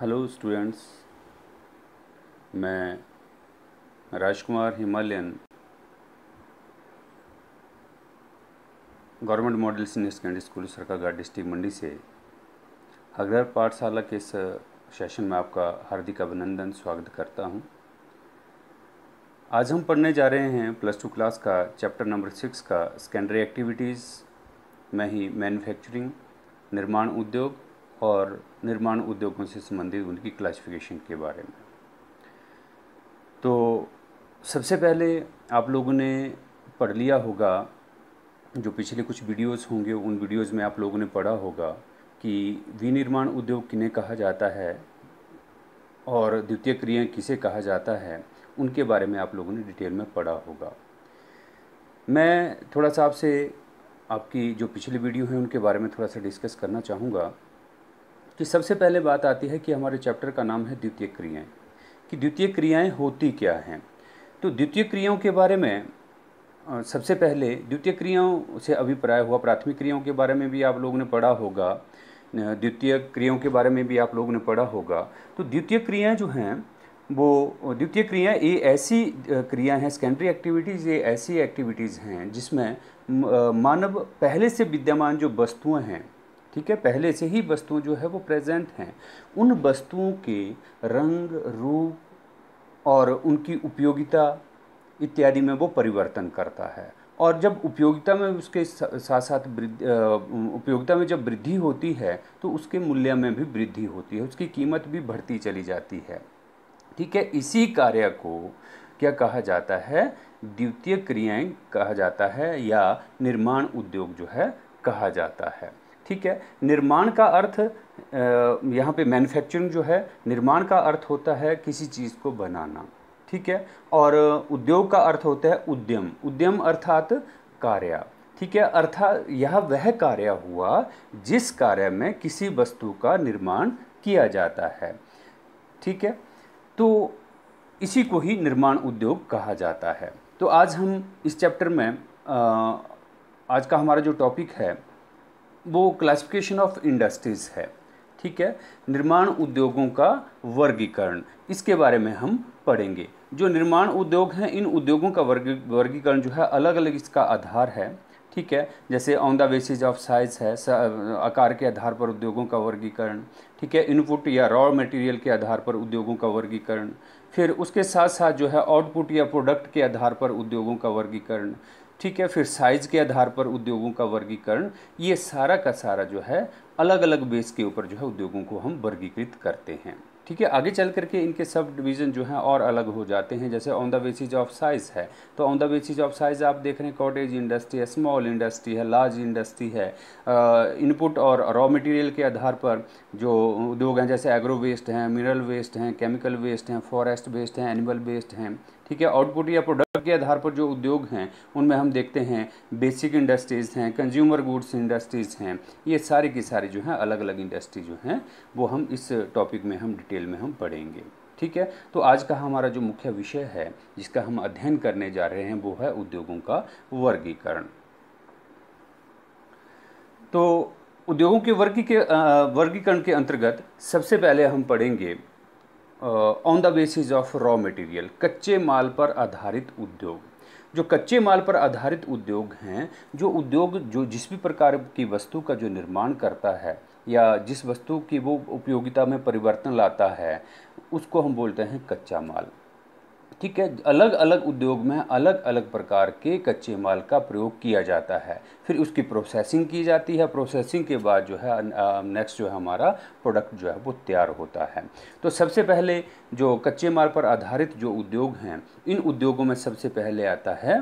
Hello students मैं Rajkumar Himalayan government model senior secondary school Sarkaghat district Mandi से हगर पाठशाला के इस सेशन में आपका हार्दिक अभिनंदन स्वागत करता हूं। आज हम पढ़ने जा रहे हैं प्लस टू क्लास का चैप्टर नंबर सिक्स का सेकेंडरी एक्टिविटीज़ में ही मैन्युफैक्चरिंग निर्माण उद्योग और निर्माण उद्योगों से संबंधित उनकी क्लासिफिकेशन के बारे में तो सबसे पहले आप लोगों ने पढ़ लिया होगा जो पिछले कुछ वीडियोस होंगे उन वीडियोस में आप लोगों ने पढ़ा होगा कि विनिर्माण उद्योग किन्हें कहा जाता है और द्वितीय क्रिया किसे कहा जाता है उनके बारे में आप लोगों ने डिटेल में पढ़ा होगा मैं थोड़ा सा आपसे आपकी जो पिछली वीडियो है उनके बारे में थोड़ा सा डिस्कस करना चाहूँगा कि तो सबसे पहले बात आती है कि हमारे चैप्टर का नाम है द्वितीय क्रियाएं कि द्वितीय क्रियाएं होती क्या हैं तो द्वितीय क्रियाओं के बारे में सबसे पहले द्वितीय क्रियाओं से अभिप्राय हुआ प्राथमिक क्रियाओं के बारे में भी आप लोगों ने पढ़ा होगा द्वितीय क्रियाओं के बारे में भी आप लोगों ने पढ़ा होगा तो द्वितीय क्रियाएं जो हैं वो द्वितीय क्रियाएं ये ऐसी क्रियाएं हैं सेकेंडरी एक्टिविटीज़ ये ऐसी एक्टिविटीज़ हैं जिसमें मानव पहले से विद्यमान जो वस्तुएं हैं ठीक है पहले से ही वस्तुएं जो है वो प्रेजेंट हैं उन वस्तुओं के रंग रूप और उनकी उपयोगिता इत्यादि में वो परिवर्तन करता है और जब उपयोगिता में उसके साथ साथ उपयोगिता में जब वृद्धि होती है तो उसके मूल्य में भी वृद्धि होती है उसकी कीमत भी बढ़ती चली जाती है ठीक है इसी कार्य को क्या कहा जाता है द्वितीय क्रियाएं कहा जाता है या निर्माण उद्योग जो है कहा जाता है ठीक है निर्माण का अर्थ यहाँ पे मैन्युफैक्चरिंग जो है निर्माण का अर्थ होता है किसी चीज़ को बनाना ठीक है और उद्योग का अर्थ होता है उद्यम उद्यम अर्थात कार्य ठीक है अर्थात यह वह कार्य हुआ जिस कार्य में किसी वस्तु का निर्माण किया जाता है ठीक है तो इसी को ही निर्माण उद्योग कहा जाता है तो आज हम इस चैप्टर में आज का हमारा जो टॉपिक है वो क्लासिफिकेशन ऑफ इंडस्ट्रीज़ है ठीक है निर्माण उद्योगों का वर्गीकरण इसके बारे में हम पढ़ेंगे जो निर्माण उद्योग हैं इन उद्योगों का वर्गी वर्गीकरण जो है अलग अलग इसका आधार है ठीक है जैसे on the basis of size है आकार के आधार पर उद्योगों का वर्गीकरण ठीक है इनपुट या रॉ मटेरियल के आधार पर उद्योगों का वर्गीकरण फिर उसके साथ साथ जो है आउटपुट या प्रोडक्ट के आधार पर उद्योगों का वर्गीकरण ठीक है फिर साइज के आधार पर उद्योगों का वर्गीकरण ये सारा का सारा जो है अलग अलग बेस के ऊपर जो है उद्योगों को हम वर्गीकृत करते हैं ठीक है आगे चल करके इनके सब डिवीज़न जो हैं और अलग हो जाते हैं जैसे on the basis of size है तो on the basis of size आप देख रहे हैं कॉटेज इंडस्ट्री है स्मॉल इंडस्ट्री है लार्ज इंडस्ट्री है इनपुट और रॉ मटेरियल के आधार पर जो उद्योग हैं जैसे एग्रो वेस्ट हैं मिनरल वेस्ट हैं केमिकल वेस्ट हैं फॉरेस्ट वेस्ट हैं एनिमल वेस्ट हैं ठीक है आउटपुट या प्रोडक्ट के आधार पर जो उद्योग हैं उनमें हम देखते हैं बेसिक इंडस्ट्रीज़ हैं कंज्यूमर गुड्स इंडस्ट्रीज़ हैं ये सारे की सारी जो हैं अलग अलग इंडस्ट्री जो हैं वो हम इस टॉपिक में हम डिटेल में हम पढ़ेंगे ठीक है तो आज का हमारा जो मुख्य विषय है जिसका हम अध्ययन करने जा रहे हैं वो है उद्योगों का वर्गीकरण तो उद्योगों के वर्गी के वर्गीकरण के अंतर्गत सबसे पहले हम पढ़ेंगे on the basis of raw material कच्चे माल पर आधारित उद्योग जो कच्चे माल पर आधारित उद्योग हैं जो उद्योग जो जिस भी प्रकार की वस्तु का जो निर्माण करता है या जिस वस्तु की वो उपयोगिता में परिवर्तन लाता है उसको हम बोलते हैं कच्चा माल ठीक है अलग अलग उद्योग में अलग अलग प्रकार के कच्चे माल का प्रयोग किया जाता है फिर उसकी प्रोसेसिंग की जाती है प्रोसेसिंग के बाद जो है नेक्स्ट जो है हमारा प्रोडक्ट जो है वो तैयार होता है तो सबसे पहले जो कच्चे माल पर आधारित जो उद्योग हैं इन उद्योगों में सबसे पहले आता है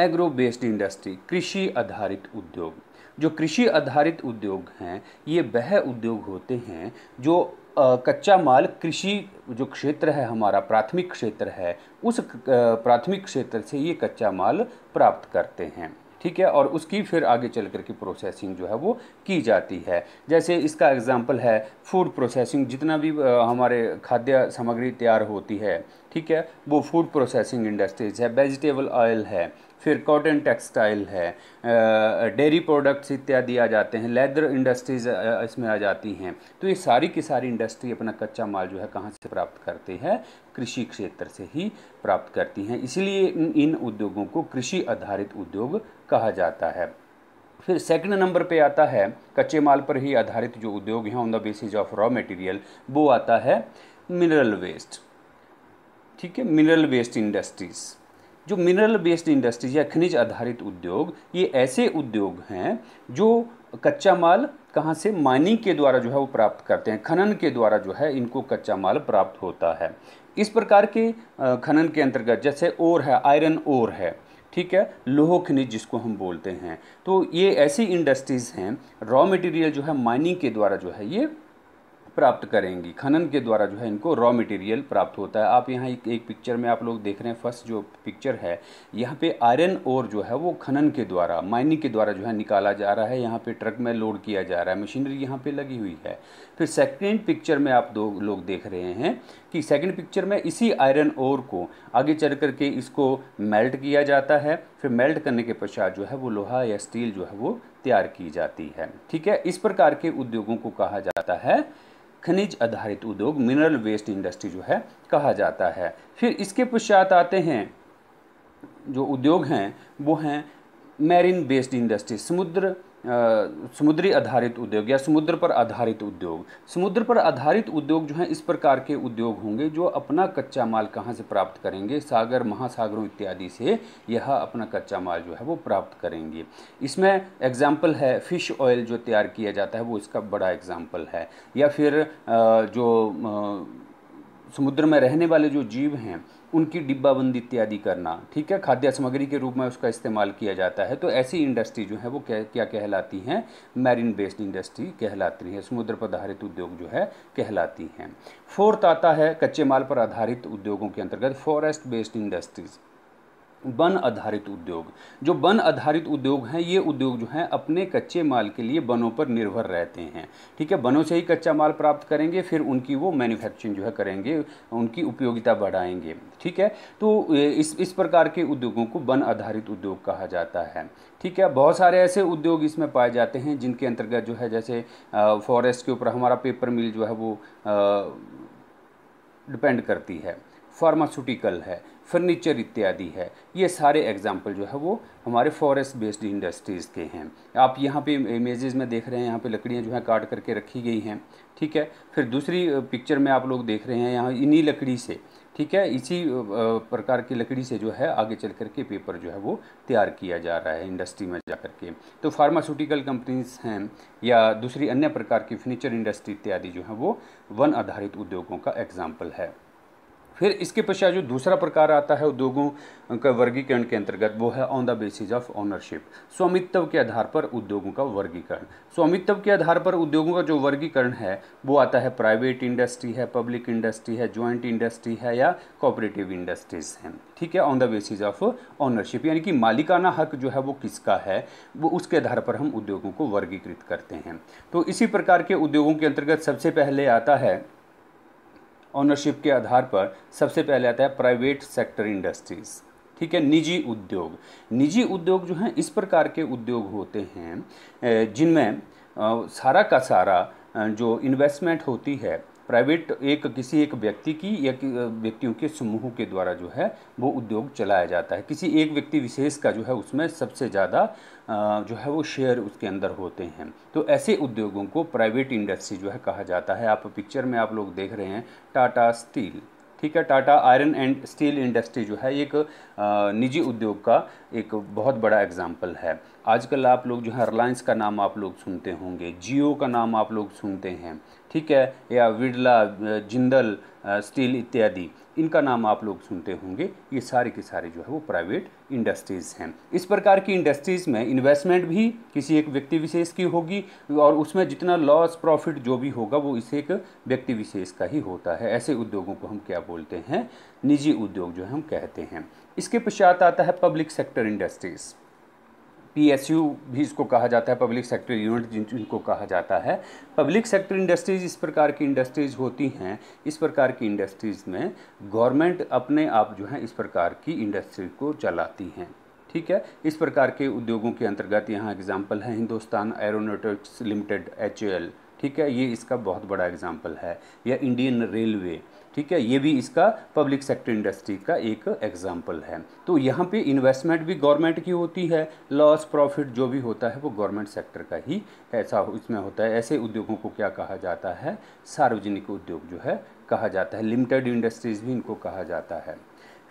एग्रो बेस्ड इंडस्ट्री कृषि आधारित उद्योग जो कृषि आधारित उद्योग हैं ये वह उद्योग होते हैं जो कच्चा माल कृषि जो क्षेत्र है हमारा प्राथमिक क्षेत्र है उस प्राथमिक क्षेत्र से ये कच्चा माल प्राप्त करते हैं ठीक है और उसकी फिर आगे चल कर के प्रोसेसिंग जो है वो की जाती है जैसे इसका एग्जाम्पल है फूड प्रोसेसिंग जितना भी हमारे खाद्य सामग्री तैयार होती है ठीक है वो फूड प्रोसेसिंग इंडस्ट्रीज है वेजिटेबल ऑयल है फिर कॉटन टेक्सटाइल है डेयरी प्रोडक्ट्स इत्यादि आ जाते हैं लेदर इंडस्ट्रीज़ इसमें आ जाती हैं तो ये सारी की सारी इंडस्ट्री अपना कच्चा माल जो है कहाँ से प्राप्त करती है कृषि क्षेत्र से ही प्राप्त करती हैं इसलिए इन उद्योगों को कृषि आधारित उद्योग कहा जाता है फिर सेकंड नंबर पे आता है कच्चे माल पर ही आधारित जो उद्योग हैं on the basis of raw material वो आता है मिनरल वेस्ट ठीक है मिनरल वेस्ट इंडस्ट्रीज़ जो मिनरल बेस्ड इंडस्ट्रीज या खनिज आधारित उद्योग ये ऐसे उद्योग हैं जो कच्चा माल कहाँ से माइनिंग के द्वारा जो है वो प्राप्त करते हैं खनन के द्वारा जो है इनको कच्चा माल प्राप्त होता है इस प्रकार के खनन के अंतर्गत जैसे ओर है आयरन ओर है ठीक है लोहो खनिज जिसको हम बोलते हैं तो ये ऐसी इंडस्ट्रीज़ हैं रॉ मटेरियल जो है माइनिंग के द्वारा जो है ये प्राप्त करेंगी खनन के द्वारा जो है इनको रॉ मटेरियल प्राप्त होता है आप यहाँ एक, एक पिक्चर में आप लोग देख रहे हैं फर्स्ट जो पिक्चर है यहाँ पे आयरन और जो है वो खनन के द्वारा माइनिंग के द्वारा जो है निकाला जा रहा है यहाँ पे ट्रक में लोड किया जा रहा है मशीनरी यहाँ पे लगी हुई है फिर सेकेंड पिक्चर में आप दो लोग देख रहे हैं कि सेकेंड पिक्चर में इसी आयरन और को आगे चल करके इसको मेल्ट किया जाता है फिर मेल्ट करने के पश्चात जो है वो लोहा या स्टील जो है वो तैयार की जाती है ठीक है इस प्रकार के उद्योगों को कहा जाता है खनिज आधारित उद्योग मिनरल वेस्ट इंडस्ट्री जो है कहा जाता है फिर इसके पश्चात आते हैं जो उद्योग हैं वो हैं मैरिन बेस्ड इंडस्ट्री समुद्र समुद्री आधारित उद्योग या समुद्र पर आधारित उद्योग समुद्र पर आधारित उद्योग जो हैं इस प्रकार के उद्योग होंगे जो अपना कच्चा माल कहाँ से प्राप्त करेंगे सागर महासागरों इत्यादि से यह अपना कच्चा माल जो है वो प्राप्त करेंगे इसमें एग्जाम्पल है फ़िश ऑयल जो तैयार किया जाता है वो इसका बड़ा एग्जाम्पल है या फिर जो समुद्र में रहने वाले जो जीव हैं उनकी डिब्बाबंदी इत्यादि करना ठीक है खाद्य सामग्री के रूप में उसका इस्तेमाल किया जाता है तो ऐसी इंडस्ट्री जो है वो क्या क्या कहलाती हैं मैरिन बेस्ड इंडस्ट्री कहलाती है समुद्र पर आधारित उद्योग जो है कहलाती हैं फोर्थ आता है कच्चे माल पर आधारित उद्योगों के अंतर्गत फॉरेस्ट बेस्ड इंडस्ट्रीज़ वन आधारित उद्योग जो वन आधारित उद्योग हैं ये उद्योग जो हैं अपने कच्चे माल के लिए वनों पर निर्भर रहते हैं ठीक है वनों से ही कच्चा माल प्राप्त करेंगे फिर उनकी वो मैन्युफैक्चरिंग जो है करेंगे उनकी उपयोगिता बढ़ाएंगे ठीक है तो इस इस प्रकार के उद्योगों को वन आधारित उद्योग कहा जाता है ठीक है बहुत सारे ऐसे उद्योग इसमें पाए जाते हैं जिनके अंतर्गत जो है जैसे फॉरेस्ट के ऊपर हमारा पेपर मिल जो है वो डिपेंड करती है फार्मास्यूटिकल है फर्नीचर इत्यादि है ये सारे एग्जाम्पल जो है वो हमारे फॉरेस्ट बेस्ड इंडस्ट्रीज़ के हैं आप यहाँ पे इमेजेस में देख रहे हैं यहाँ पे लकड़ियाँ जो है काट करके रखी गई हैं ठीक है फिर दूसरी पिक्चर में आप लोग देख रहे हैं यहाँ इन्हीं लकड़ी से ठीक है इसी प्रकार की लकड़ी से जो है आगे चल करके पेपर जो है वो तैयार किया जा रहा है इंडस्ट्री में जा करके तो फार्मास्यूटिकल कंपनीज हैं या दूसरी अन्य प्रकार की फर्नीचर इंडस्ट्री इत्यादि जो है वो वन आधारित उद्योगों का एग्जाम्पल है फिर इसके पश्चात जो दूसरा प्रकार आता है उद्योगों का वर्गीकरण के अंतर्गत वो है on the basis of ownership स्वामित्व के आधार पर उद्योगों का वर्गीकरण स्वामित्व के आधार पर उद्योगों का जो वर्गीकरण है वो आता है प्राइवेट इंडस्ट्री है पब्लिक इंडस्ट्री है ज्वाइंट इंडस्ट्री है या कॉपरेटिव इंडस्ट्रीज हैं ठीक है on the basis of ownership यानी कि मालिकाना हक जो है वो किसका है वो उसके आधार पर हम उद्योगों को वर्गीकृत करते हैं तो इसी प्रकार के उद्योगों के अंतर्गत सबसे पहले आता है ऑनरशिप के आधार पर सबसे पहले आता है प्राइवेट सेक्टर इंडस्ट्रीज़ ठीक है निजी उद्योग निजी उद्योग जो हैं इस प्रकार के उद्योग होते हैं जिनमें सारा का सारा जो इन्वेस्टमेंट होती है प्राइवेट एक किसी एक व्यक्ति की या व्यक्तियों के समूह के द्वारा जो है वो उद्योग चलाया जाता है किसी एक व्यक्ति विशेष का जो है उसमें सबसे ज़्यादा जो है वो शेयर उसके अंदर होते हैं तो ऐसे उद्योगों को प्राइवेट इंडस्ट्री जो है कहा जाता है आप पिक्चर में आप लोग देख रहे हैं टाटा स्टील ठीक है Tata iron and steel industry जो है एक निजी उद्योग का एक बहुत बड़ा एग्जाम्पल है आजकल आप लोग जो है रिलायंस का नाम आप लोग सुनते होंगे जियो का नाम आप लोग सुनते हैं ठीक है या विडला जिंदल स्टील इत्यादि इनका नाम आप लोग सुनते होंगे ये सारे के सारे जो है वो प्राइवेट इंडस्ट्रीज़ हैं इस प्रकार की इंडस्ट्रीज़ में इन्वेस्टमेंट भी किसी एक व्यक्ति विशेष की होगी और उसमें जितना लॉस प्रॉफिट जो भी होगा वो इसे एक व्यक्ति विशेष का ही होता है ऐसे उद्योगों को हम क्या बोलते हैं निजी उद्योग जो है हम कहते हैं इसके पश्चात आता है पब्लिक सेक्टर इंडस्ट्रीज़ पीएसयू भी इसको कहा जाता है पब्लिक सेक्टर यूनिट जिन जिनको कहा जाता है पब्लिक सेक्टर इंडस्ट्रीज इस प्रकार की इंडस्ट्रीज होती हैं इस प्रकार की इंडस्ट्रीज में गवर्नमेंट अपने आप जो है इस प्रकार की इंडस्ट्री को चलाती हैं ठीक है इस प्रकार के उद्योगों के अंतर्गत यहाँ एग्जाम्पल है हिंदुस्तान एरोनोटिक्स लिमिटेड एच ठीक है ये इसका बहुत बड़ा एग्जाम्पल है या इंडियन रेलवे ठीक है ये भी इसका पब्लिक सेक्टर इंडस्ट्री का एक एग्जाम्पल है तो यहाँ पे इन्वेस्टमेंट भी गवर्नमेंट की होती है लॉस प्रॉफिट जो भी होता है वो गवर्नमेंट सेक्टर का ही ऐसा इसमें होता है ऐसे उद्योगों को क्या कहा जाता है सार्वजनिक उद्योग जो है कहा जाता है लिमिटेड इंडस्ट्रीज़ भी इनको कहा जाता है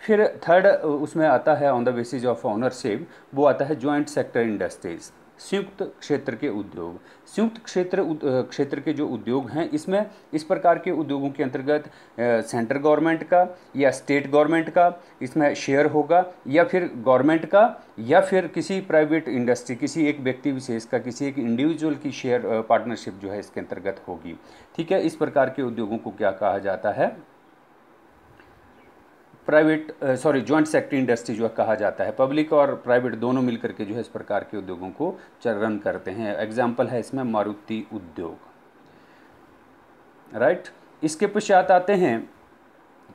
फिर थर्ड उसमें आता है on the basis of ownership वो आता है जॉइंट सेक्टर इंडस्ट्रीज़ संयुक्त क्षेत्र के उद्योग संयुक्त क्षेत्र क्षेत्र के जो उद्योग हैं इसमें इस प्रकार के उद्योगों के अंतर्गत सेंट्रल गवर्नमेंट का या स्टेट गवर्नमेंट का इसमें शेयर होगा या फिर गवर्नमेंट का या फिर किसी प्राइवेट इंडस्ट्री किसी एक व्यक्ति विशेष का किसी एक इंडिविजुअल की शेयर पार्टनरशिप जो है इसके अंतर्गत होगी ठीक है इस प्रकार के उद्योगों को क्या कहा जाता है private sorry joint sector industry जो है कहा जाता है पब्लिक और प्राइवेट दोनों मिलकर के जो है इस प्रकार के उद्योगों को रन करते हैं एग्जाम्पल है इसमें मारुति उद्योग राइट right? इसके पश्चात आते हैं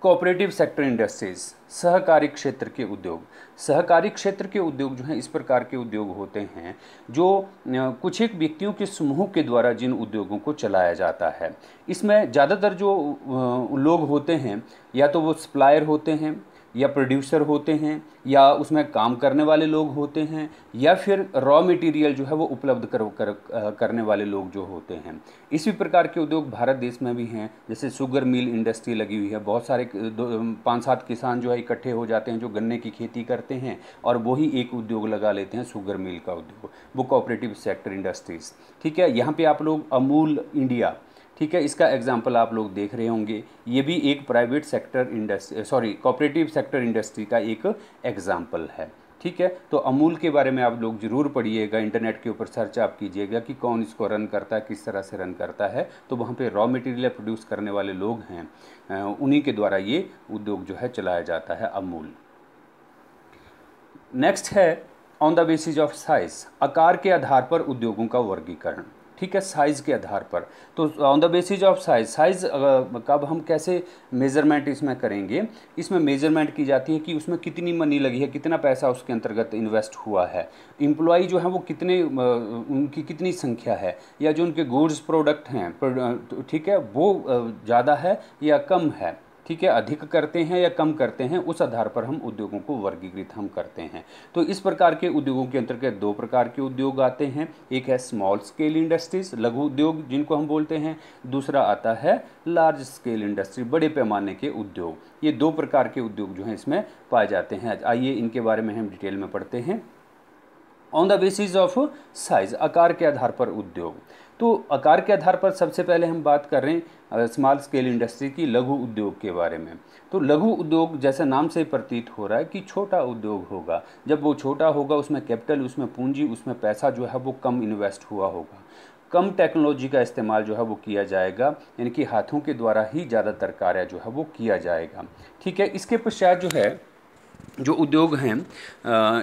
कोऑपरेटिव सेक्टर इंडस्ट्रीज सहकारी क्षेत्र के उद्योग सहकारी क्षेत्र के उद्योग जो हैं इस प्रकार के उद्योग होते हैं जो कुछ एक व्यक्तियों के समूह के द्वारा जिन उद्योगों को चलाया जाता है इसमें ज़्यादातर जो लोग होते हैं या तो वो सप्लायर होते हैं या प्रोड्यूसर होते हैं या उसमें काम करने वाले लोग होते हैं या फिर रॉ मटेरियल जो है वो उपलब्ध कर, कर करने वाले लोग जो होते हैं इसी प्रकार के उद्योग भारत देश में भी हैं जैसे शुगर मिल इंडस्ट्री लगी हुई है बहुत सारे पाँच सात किसान जो है इकट्ठे हो जाते हैं जो गन्ने की खेती करते हैं और वही एक उद्योग लगा लेते हैं शुगर मिल का उद्योग वो कोऑपरेटिव सेक्टर इंडस्ट्रीज़ ठीक है यहाँ पर आप लोग अमूल इंडिया ठीक है इसका एग्जाम्पल आप लोग देख रहे होंगे ये भी एक private sector industry sorry cooperative sector industry का एक एग्जाम्पल है ठीक है तो अमूल के बारे में आप लोग जरूर पढ़िएगा इंटरनेट के ऊपर सर्च आप कीजिएगा कि कौन इसको रन करता है किस तरह से रन करता है तो वहाँ पे रॉ मटेरियल प्रोड्यूस करने वाले लोग हैं उन्हीं के द्वारा ये उद्योग जो है चलाया जाता है अमूल नेक्स्ट है on the basis of size आकार के आधार पर उद्योगों का वर्गीकरण ठीक है साइज़ के आधार पर तो on the basis of size size कब हम कैसे मेज़रमेंट इसमें करेंगे इसमें मेज़रमेंट की जाती है कि उसमें कितनी मनी लगी है कितना पैसा उसके अंतर्गत इन्वेस्ट हुआ है इम्प्लॉई जो है वो कितने उनकी कितनी संख्या है या जो उनके गुड्स प्रोडक्ट हैं ठीक है वो ज़्यादा है या कम है ठीक है अधिक करते हैं या कम करते हैं उस आधार पर हम उद्योगों को वर्गीकृत हम करते हैं तो इस प्रकार के उद्योगों के अंतर्गत दो प्रकार के उद्योग आते हैं एक है स्मॉल स्केल इंडस्ट्रीज लघु उद्योग जिनको हम बोलते हैं दूसरा आता है लार्ज स्केल इंडस्ट्री बड़े पैमाने के उद्योग ये दो प्रकार के उद्योग जो हैं इसमें पाए जाते हैं आइए इनके बारे में हम डिटेल में पढ़ते हैं on the basis of size आकार के आधार पर उद्योग तो आकार के आधार पर सबसे पहले हम बात कर रहे हैं स्मॉल स्केल इंडस्ट्री की लघु उद्योग के बारे में तो लघु उद्योग जैसा नाम से प्रतीत हो रहा है कि छोटा उद्योग होगा जब वो छोटा होगा उसमें कैपिटल उसमें पूंजी उसमें पैसा जो है वो कम इन्वेस्ट हुआ होगा कम टेक्नोलॉजी का इस्तेमाल जो है वो किया जाएगा यानी कि हाथों के द्वारा ही ज़्यादातर कार्य जो है वो किया जाएगा ठीक है इसके पश्चात जो है जो उद्योग हैं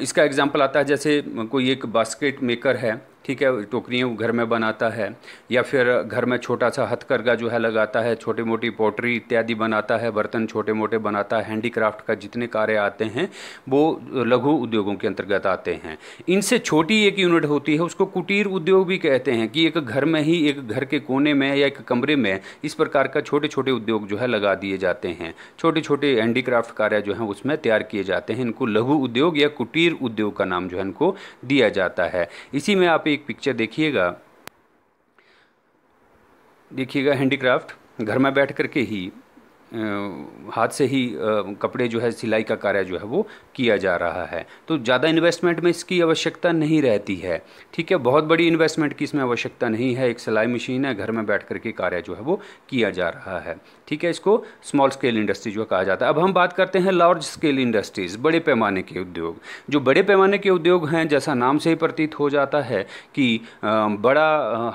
इसका एग्जाम्पल आता है जैसे कोई एक बास्केट मेकर है ठीक है टोकरियाँ घर में बनाता है या फिर घर में छोटा सा हथकरघा जो है लगाता है छोटी मोटी पोटरी इत्यादि बनाता है बर्तन छोटे मोटे बनाता है हैंडीक्राफ्ट का जितने कार्य आते हैं वो लघु उद्योगों के अंतर्गत आते हैं इनसे छोटी एक यूनिट होती है उसको कुटीर उद्योग भी कहते हैं कि एक घर में ही एक घर के कोने में या एक कमरे में इस प्रकार का छोटे छोटे उद्योग जो है लगा दिए जाते हैं छोटे छोटे हैंडीक्राफ्ट कार्य जो है उसमें तैयार किए जाते हैं इनको लघु उद्योग या कुटीर उद्योग का नाम जो है इनको दिया जाता है इसी में आप एक एक पिक्चर देखिएगा देखिएगा हैंडीक्राफ्ट घर में बैठ करके ही हाथ से ही कपड़े जो है सिलाई का कार्य जो है वो किया जा रहा है तो ज़्यादा इन्वेस्टमेंट में इसकी आवश्यकता नहीं रहती है ठीक है बहुत बड़ी इन्वेस्टमेंट की इसमें आवश्यकता नहीं है एक सिलाई मशीन है घर में बैठ कर के कार्य जो है वो किया जा रहा है ठीक है इसको स्मॉल स्केल इंडस्ट्री जो कहा जाता है अब हम बात करते हैं लार्ज स्केल इंडस्ट्रीज़ बड़े पैमाने के उद्योग जो बड़े पैमाने के उद्योग हैं जैसा नाम से ही प्रतीत हो जाता है कि बड़ा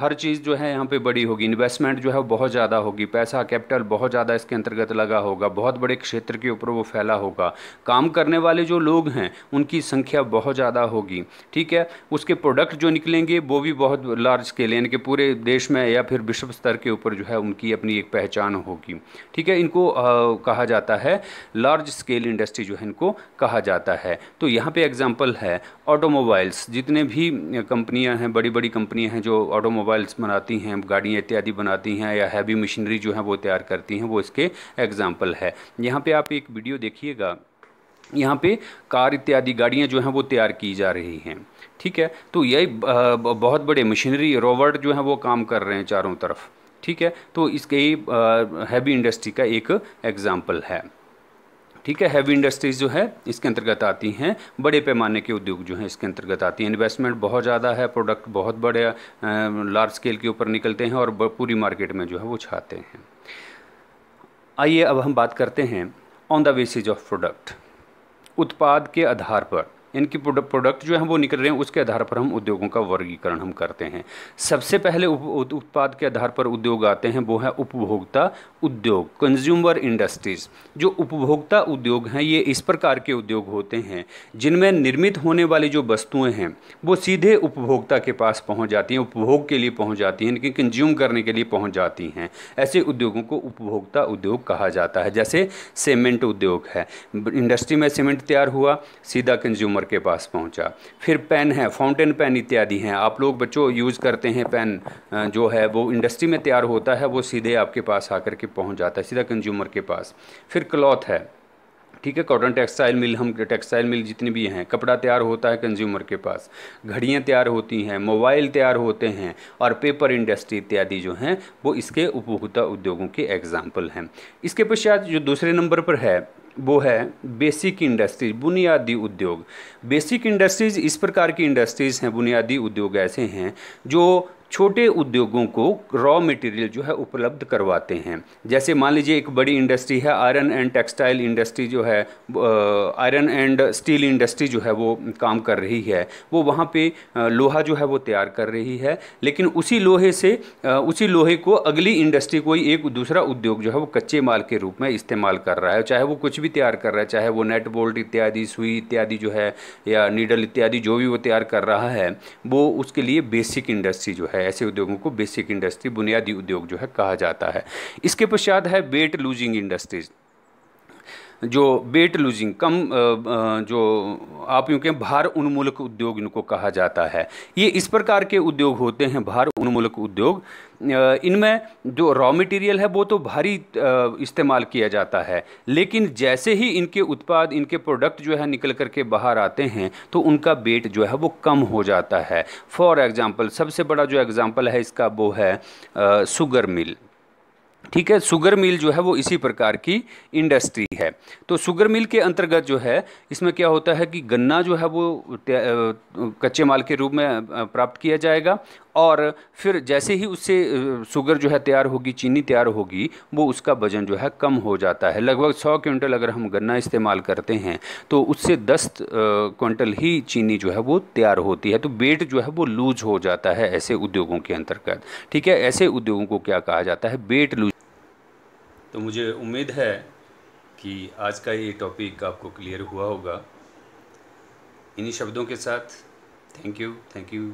हर चीज़ जो है यहाँ पर बड़ी होगी इन्वेस्टमेंट जो है बहुत ज़्यादा होगी पैसा कैपिटल बहुत ज़्यादा इसके अंतर्गत लगा होगा बहुत बड़े क्षेत्र के ऊपर वो फैला होगा काम करने वाले जो जो लोग हैं उनकी संख्या बहुत ज़्यादा होगी ठीक है उसके प्रोडक्ट जो निकलेंगे वो भी बहुत लार्ज स्केल यानी कि पूरे देश में या फिर विश्व स्तर के ऊपर जो है उनकी अपनी एक पहचान होगी ठीक है इनको आ, कहा जाता है लार्ज स्केल इंडस्ट्री जो है इनको कहा जाता है तो यहाँ पर एग्जाम्पल है ऑटोमोबाइल्स जितने भी कंपनियाँ हैं बड़ी बड़ी कंपनियाँ हैं जो ऑटोमोबाइल्स बनाती हैं गाड़ियाँ इत्यादि बनाती हैं या हैवी मशीनरी जो है वो तैयार करती हैं वो इसके एग्ज़ाम्पल है यहाँ पर आप एक वीडियो देखिएगा यहाँ पे कार इत्यादि गाड़ियाँ जो हैं वो तैयार की जा रही हैं ठीक है तो यही बहुत बड़े मशीनरी रोबोट जो हैं वो काम कर रहे हैं चारों तरफ ठीक है तो इसके ही हैवी इंडस्ट्री का एक एग्ज़ाम्पल है ठीक है हैवी इंडस्ट्रीज़ जो है इसके अंतर्गत आती हैं बड़े पैमाने के उद्योग जो हैं इसके अंतर्गत आती हैं इन्वेस्टमेंट बहुत ज़्यादा है प्रोडक्ट बहुत बड़े लार्ज स्केल के ऊपर निकलते हैं और पूरी मार्केट में जो है वो छाते हैं आइए अब हम बात करते हैं on the basis of product उत्पाद के आधार पर इनकी प्रोडक्ट जो है वो निकल रहे हैं उसके आधार पर हम उद्योगों का वर्गीकरण हम करते हैं सबसे पहले उत्पाद के आधार पर उद्योग आते हैं वो है उपभोक्ता उद्योग कंज्यूमर इंडस्ट्रीज़ जो उपभोक्ता उद्योग हैं ये इस प्रकार के उद्योग होते हैं जिनमें निर्मित होने वाली जो वस्तुएं हैं वो सीधे उपभोक्ता के पास पहुंच जाती हैं उपभोग के लिए पहुंच जाती हैं इनकी कंज्यूम करने के लिए पहुंच जाती हैं ऐसे उद्योगों को उपभोक्ता उद्योग कहा जाता है जैसे सीमेंट उद्योग है इंडस्ट्री में सीमेंट तैयार हुआ सीधा कंज्यूमर कस्टमर के पास पहुंचा फिर पेन है फाउंटेन पेन इत्यादि हैं आप लोग बच्चों यूज़ करते हैं पेन जो है वो इंडस्ट्री में तैयार होता है वो सीधे आपके पास आकर के पहुँच जाता है सीधा कंज्यूमर के पास फिर क्लॉथ है ठीक है कॉटन टेक्सटाइल मिल हम टेक्सटाइल मिल जितने भी हैं कपड़ा तैयार होता है कंज्यूमर के पास घड़ियाँ तैयार होती हैं मोबाइल तैयार होते हैं और पेपर इंडस्ट्री इत्यादि जो हैं वो इसके उपभोक्ता उद्योगों के एग्जाम्पल हैं इसके पश्चात जो दूसरे नंबर पर है वो है बेसिक इंडस्ट्रीज बुनियादी उद्योग बेसिक इंडस्ट्रीज इस प्रकार की इंडस्ट्रीज हैं बुनियादी उद्योग ऐसे हैं जो छोटे उद्योगों को रॉ मटेरियल जो है उपलब्ध करवाते हैं जैसे मान लीजिए एक बड़ी इंडस्ट्री है आयरन एंड टेक्सटाइल इंडस्ट्री जो है आयरन एंड स्टील इंडस्ट्री जो है वो काम कर रही है वो वहाँ पे लोहा जो है वो तैयार कर रही है लेकिन उसी लोहे से उसी लोहे को अगली इंडस्ट्री कोई एक दूसरा उद्योग जो है वो कच्चे माल के रूप में इस्तेमाल कर रहा है चाहे वो कुछ भी तैयार कर रहा है चाहे वो नेट बोल्ट इत्यादि सुई इत्यादि जो है या नीडल इत्यादि जो भी वो तैयार कर रहा है वो उसके लिए बेसिक इंडस्ट्री जो है है ऐसे उद्योगों को बेसिक इंडस्ट्री बुनियादी उद्योग जो है कहा जाता है इसके पश्चात है वेट लूजिंग इंडस्ट्रीज जो वेट लूजिंग कम जो आप यूँ कहें भार उन्मूलक उद्योग इनको कहा जाता है ये इस प्रकार के उद्योग होते हैं भार उन्मूलक उद्योग इनमें जो रॉ मटेरियल है वो तो भारी इस्तेमाल किया जाता है लेकिन जैसे ही इनके उत्पाद इनके प्रोडक्ट जो है निकल करके बाहर आते हैं तो उनका वेट जो है वो कम हो जाता है फॉर एग्ज़ाम्पल सबसे बड़ा जो एग्ज़ाम्पल है इसका वो है शुगर मिल ठीक है सुगर मिल जो है वो इसी प्रकार की इंडस्ट्री है तो सुगर मिल के अंतर्गत जो है इसमें क्या होता है कि गन्ना जो है वो कच्चे माल के रूप में प्राप्त किया जाएगा और फिर जैसे ही उससे शुगर जो है तैयार होगी चीनी तैयार होगी वो उसका वज़न जो है कम हो जाता है लगभग सौ क्विंटल अगर हम गन्ना इस्तेमाल करते हैं तो उससे दस क्विंटल ही चीनी जो है वो तैयार होती है तो वेट जो है वो लूज हो जाता है ऐसे उद्योगों के अंतर्गत ठीक है ऐसे उद्योगों को क्या कहा जाता है वेट लूज तो मुझे उम्मीद है कि आज का ये टॉपिक आपको क्लियर हुआ होगा इन्हीं शब्दों के साथ थैंक यू थैंक यू